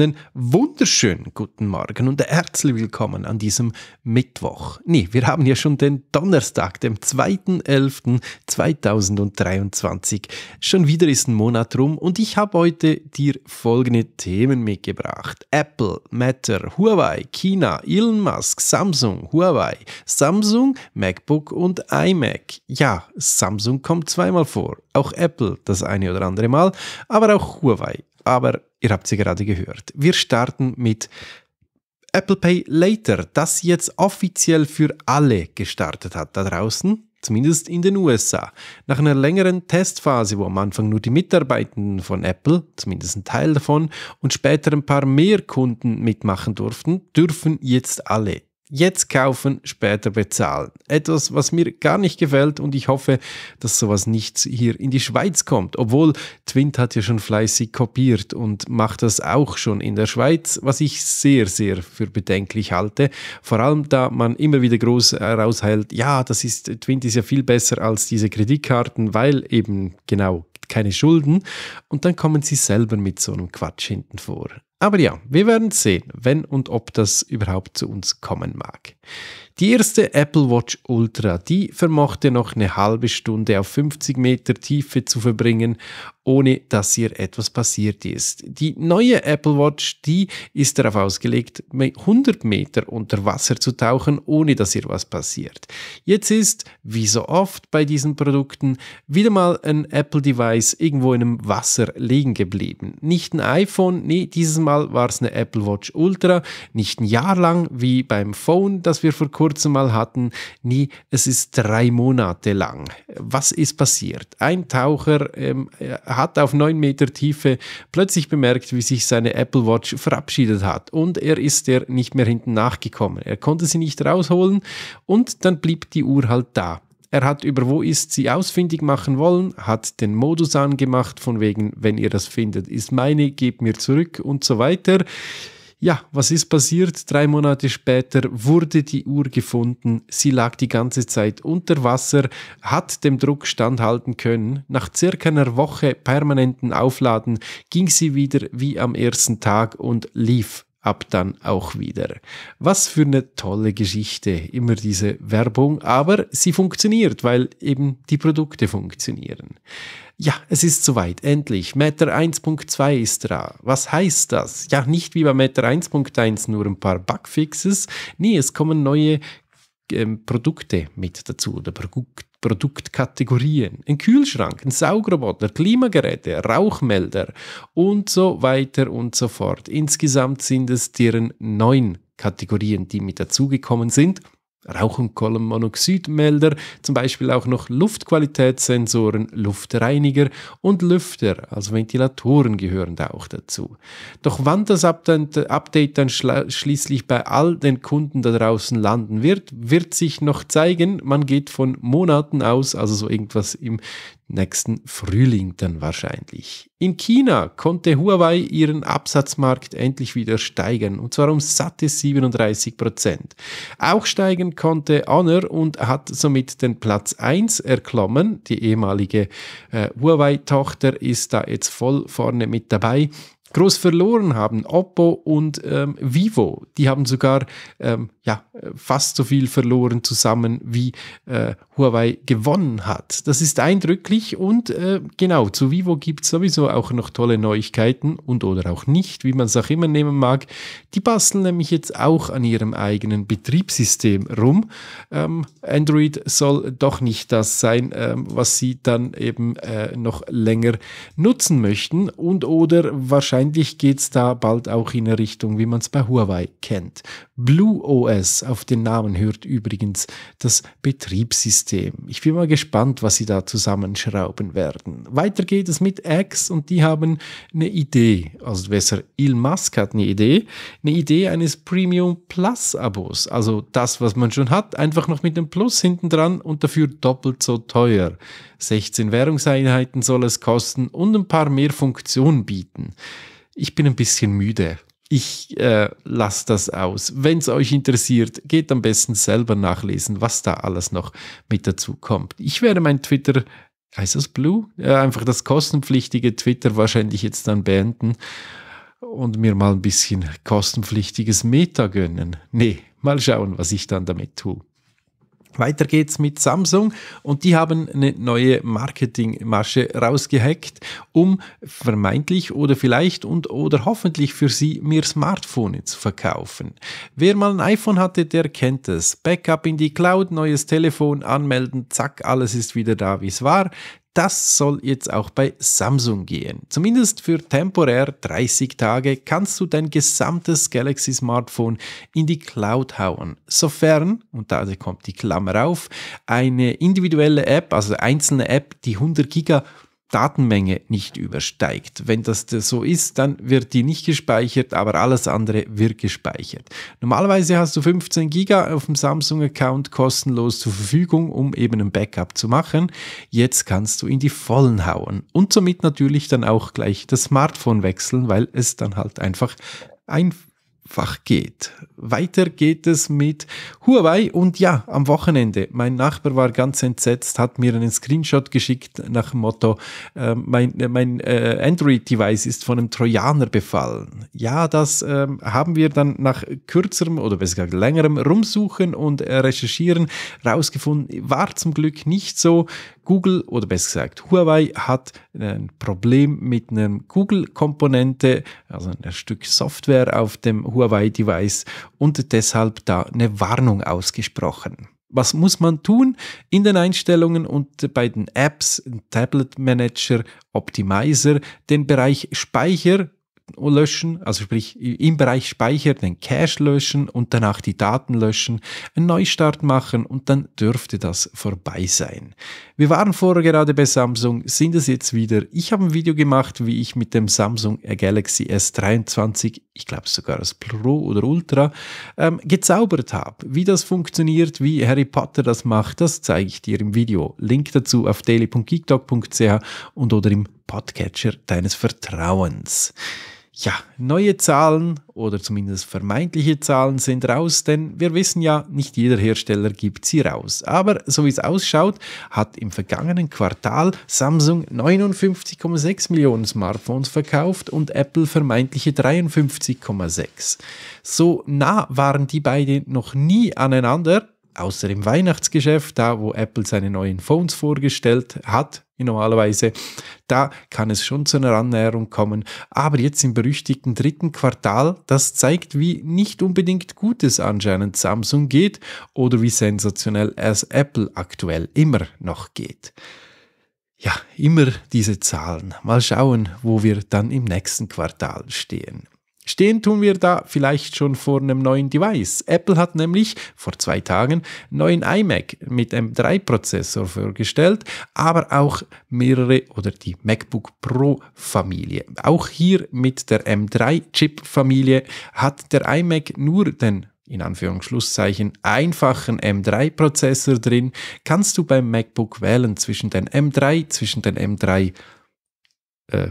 Einen wunderschönen guten Morgen und herzlich willkommen an diesem Mittwoch. Nee, wir haben ja schon den Donnerstag, dem 2.11.2023. Schon wieder ist ein Monat rum und ich habe heute dir folgende Themen mitgebracht. Apple, Matter, Huawei, China, Elon Musk, Samsung, Huawei, Samsung, MacBook und iMac. Ja, Samsung kommt zweimal vor, auch Apple das eine oder andere Mal, aber auch Huawei aber ihr habt sie gerade gehört. Wir starten mit Apple Pay Later, das jetzt offiziell für alle gestartet hat da draußen. Zumindest in den USA. Nach einer längeren Testphase, wo am Anfang nur die Mitarbeitenden von Apple, zumindest ein Teil davon, und später ein paar mehr Kunden mitmachen durften, dürfen jetzt alle. Jetzt kaufen, später bezahlen. Etwas, was mir gar nicht gefällt und ich hoffe, dass sowas nicht hier in die Schweiz kommt. Obwohl Twint hat ja schon fleißig kopiert und macht das auch schon in der Schweiz, was ich sehr, sehr für bedenklich halte. Vor allem, da man immer wieder groß heraushält, ja, das ist, Twint ist ja viel besser als diese Kreditkarten, weil eben genau keine Schulden. Und dann kommen sie selber mit so einem Quatsch hinten vor. Aber ja, wir werden sehen, wenn und ob das überhaupt zu uns kommen mag. Die erste Apple Watch Ultra, die vermochte noch eine halbe Stunde auf 50 Meter Tiefe zu verbringen, ohne dass ihr etwas passiert ist. Die neue Apple Watch, die ist darauf ausgelegt, 100 Meter unter Wasser zu tauchen, ohne dass ihr was passiert. Jetzt ist, wie so oft bei diesen Produkten, wieder mal ein Apple Device irgendwo in einem Wasser liegen geblieben. Nicht ein iPhone, nee, dieses Mal Mal war es eine Apple Watch Ultra, nicht ein Jahr lang wie beim Phone, das wir vor kurzem mal hatten. Nie, es ist drei Monate lang. Was ist passiert? Ein Taucher ähm, hat auf neun Meter Tiefe plötzlich bemerkt, wie sich seine Apple Watch verabschiedet hat und er ist der nicht mehr hinten nachgekommen. Er konnte sie nicht rausholen und dann blieb die Uhr halt da. Er hat über Wo ist sie ausfindig machen wollen, hat den Modus angemacht, von wegen, wenn ihr das findet, ist meine, gebt mir zurück und so weiter. Ja, was ist passiert? Drei Monate später wurde die Uhr gefunden. Sie lag die ganze Zeit unter Wasser, hat dem Druck standhalten können. Nach circa einer Woche permanenten Aufladen ging sie wieder wie am ersten Tag und lief ab dann auch wieder. Was für eine tolle Geschichte, immer diese Werbung, aber sie funktioniert, weil eben die Produkte funktionieren. Ja, es ist soweit, endlich. Matter 1.2 ist da. Was heißt das? Ja, nicht wie bei Matter 1.1 nur ein paar Bugfixes. Nee, es kommen neue ähm, Produkte mit dazu oder Produkte. Produktkategorien. Ein Kühlschrank, ein Saugroboter, Klimageräte, Rauchmelder und so weiter und so fort. Insgesamt sind es deren neun Kategorien, die mit dazugekommen sind. Rauch- und Kohlenmonoxidmelder, zum Beispiel auch noch Luftqualitätssensoren, Luftreiniger und Lüfter, also Ventilatoren gehören da auch dazu. Doch wann das Update dann schließlich bei all den Kunden da draußen landen wird, wird sich noch zeigen. Man geht von Monaten aus, also so irgendwas im nächsten Frühling dann wahrscheinlich. In China konnte Huawei ihren Absatzmarkt endlich wieder steigern, und zwar um satte 37 Prozent. Auch steigen konnte Honor und hat somit den Platz 1 erklommen. Die ehemalige äh, Huawei-Tochter ist da jetzt voll vorne mit dabei. Groß verloren haben Oppo und ähm, Vivo. Die haben sogar ähm, ja, äh, fast so viel verloren zusammen, wie äh, Huawei gewonnen hat. Das ist eindrücklich und äh, genau, zu Vivo gibt es sowieso auch noch tolle Neuigkeiten und oder auch nicht, wie man es auch immer nehmen mag. Die basteln nämlich jetzt auch an ihrem eigenen Betriebssystem rum. Ähm, Android soll doch nicht das sein, ähm, was sie dann eben äh, noch länger nutzen möchten und oder wahrscheinlich geht es da bald auch in eine Richtung, wie man es bei Huawei kennt. Blue OS, auf den Namen hört übrigens das Betriebssystem. Ich bin mal gespannt, was sie da zusammenschrauben werden. Weiter geht es mit X und die haben eine Idee, also besser, Elon Musk hat eine Idee, eine Idee eines Premium Plus Abos, also das, was man schon hat, einfach noch mit einem Plus hinten dran und dafür doppelt so teuer. 16 Währungseinheiten soll es kosten und ein paar mehr Funktionen bieten. Ich bin ein bisschen müde ich äh, lasse das aus. Wenn es euch interessiert, geht am besten selber nachlesen, was da alles noch mit dazu kommt. Ich werde mein Twitter, heißt das Blue? Ja, einfach das kostenpflichtige Twitter wahrscheinlich jetzt dann beenden und mir mal ein bisschen kostenpflichtiges Meta gönnen. Nee, mal schauen, was ich dann damit tue. Weiter geht's mit Samsung und die haben eine neue Marketingmasche rausgehackt, um vermeintlich oder vielleicht und oder hoffentlich für sie mehr Smartphone zu verkaufen. Wer mal ein iPhone hatte, der kennt es. Backup in die Cloud, neues Telefon anmelden, zack, alles ist wieder da, wie es war. Das soll jetzt auch bei Samsung gehen. Zumindest für temporär 30 Tage kannst du dein gesamtes Galaxy Smartphone in die Cloud hauen, sofern, und da kommt die Klammer auf, eine individuelle App, also einzelne App, die 100 Giga Datenmenge nicht übersteigt. Wenn das so ist, dann wird die nicht gespeichert, aber alles andere wird gespeichert. Normalerweise hast du 15 Giga auf dem Samsung-Account kostenlos zur Verfügung, um eben ein Backup zu machen. Jetzt kannst du in die Vollen hauen und somit natürlich dann auch gleich das Smartphone wechseln, weil es dann halt einfach ein Fach geht. Weiter geht es mit Huawei und ja, am Wochenende. Mein Nachbar war ganz entsetzt, hat mir einen Screenshot geschickt nach dem Motto, äh, mein, äh, mein äh, Android-Device ist von einem Trojaner befallen. Ja, das ähm, haben wir dann nach kürzerem oder besser gesagt längerem Rumsuchen und äh, Recherchieren rausgefunden. War zum Glück nicht so. Google oder besser gesagt Huawei hat ein Problem mit einer Google-Komponente, also ein Stück Software auf dem Huawei Huawei-Device und deshalb da eine Warnung ausgesprochen. Was muss man tun in den Einstellungen und bei den Apps, Tablet Manager, Optimizer, den Bereich Speicher löschen, also sprich im Bereich Speicher den Cache löschen und danach die Daten löschen, einen Neustart machen und dann dürfte das vorbei sein. Wir waren vorher gerade bei Samsung, sind es jetzt wieder. Ich habe ein Video gemacht, wie ich mit dem Samsung Galaxy S23, ich glaube sogar das Pro oder Ultra, ähm, gezaubert habe. Wie das funktioniert, wie Harry Potter das macht, das zeige ich dir im Video. Link dazu auf daily.geekdog.ch und oder im Podcatcher deines Vertrauens ja, neue Zahlen oder zumindest vermeintliche Zahlen sind raus, denn wir wissen ja, nicht jeder Hersteller gibt sie raus. Aber so wie es ausschaut, hat im vergangenen Quartal Samsung 59,6 Millionen Smartphones verkauft und Apple vermeintliche 53,6. So nah waren die beiden noch nie aneinander, außer im Weihnachtsgeschäft, da wo Apple seine neuen Phones vorgestellt hat, normalerweise, da kann es schon zu einer Annäherung kommen. Aber jetzt im berüchtigten dritten Quartal, das zeigt, wie nicht unbedingt gut es anscheinend Samsung geht oder wie sensationell es Apple aktuell immer noch geht. Ja, immer diese Zahlen. Mal schauen, wo wir dann im nächsten Quartal stehen. Stehen tun wir da vielleicht schon vor einem neuen Device. Apple hat nämlich vor zwei Tagen einen neuen iMac mit M3-Prozessor vorgestellt, aber auch mehrere oder die MacBook Pro-Familie. Auch hier mit der M3-Chip-Familie hat der iMac nur den in Anführungsschlusszeichen einfachen M3-Prozessor drin, kannst du beim MacBook wählen zwischen den M3, zwischen den M3, äh,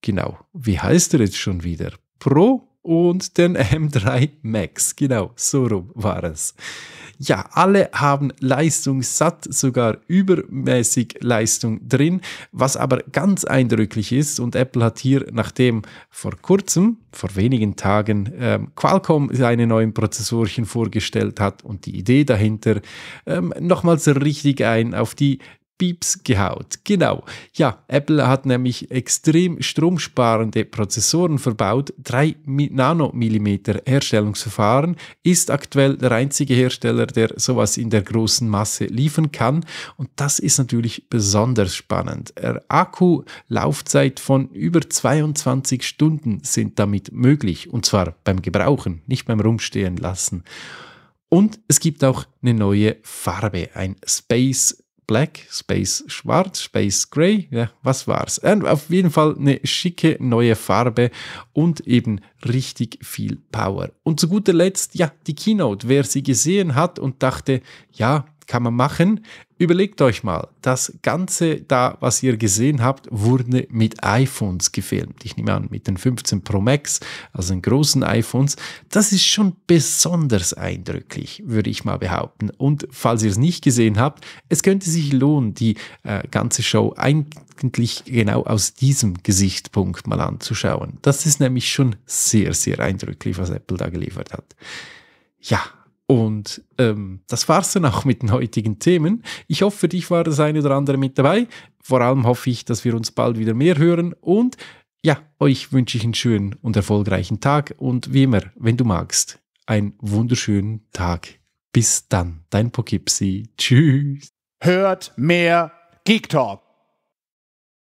genau, wie heißt er jetzt schon wieder? Pro und den M3 Max. Genau, so rum war es. Ja, alle haben Leistung satt, sogar übermäßig Leistung drin. Was aber ganz eindrücklich ist, und Apple hat hier, nachdem vor kurzem, vor wenigen Tagen, ähm, Qualcomm seine neuen Prozessorchen vorgestellt hat und die Idee dahinter, ähm, nochmals richtig ein auf die Pieps gehaut. Genau. Ja, Apple hat nämlich extrem stromsparende Prozessoren verbaut. 3 Nanomillimeter Herstellungsverfahren ist aktuell der einzige Hersteller, der sowas in der großen Masse liefern kann. Und das ist natürlich besonders spannend. Der Akku Laufzeit von über 22 Stunden sind damit möglich. Und zwar beim Gebrauchen, nicht beim Rumstehen lassen. Und es gibt auch eine neue Farbe, ein Space Black, Space Schwarz, Space Gray, ja, was war's? Und ähm, auf jeden Fall eine schicke neue Farbe und eben richtig viel Power. Und zu guter Letzt, ja, die Keynote. Wer sie gesehen hat und dachte, ja, kann man machen. Überlegt euch mal, das Ganze da, was ihr gesehen habt, wurde mit iPhones gefilmt. Ich nehme an, mit den 15 Pro Max, also den großen iPhones. Das ist schon besonders eindrücklich, würde ich mal behaupten. Und falls ihr es nicht gesehen habt, es könnte sich lohnen, die äh, ganze Show eigentlich genau aus diesem Gesichtspunkt mal anzuschauen. Das ist nämlich schon sehr, sehr eindrücklich, was Apple da geliefert hat. Ja, und ähm, das war's dann auch mit den heutigen Themen. Ich hoffe, für dich war das eine oder andere mit dabei. Vor allem hoffe ich, dass wir uns bald wieder mehr hören. Und ja, euch wünsche ich einen schönen und erfolgreichen Tag. Und wie immer, wenn du magst, einen wunderschönen Tag. Bis dann, dein Pokipsi. Tschüss. Hört mehr Geek Talk.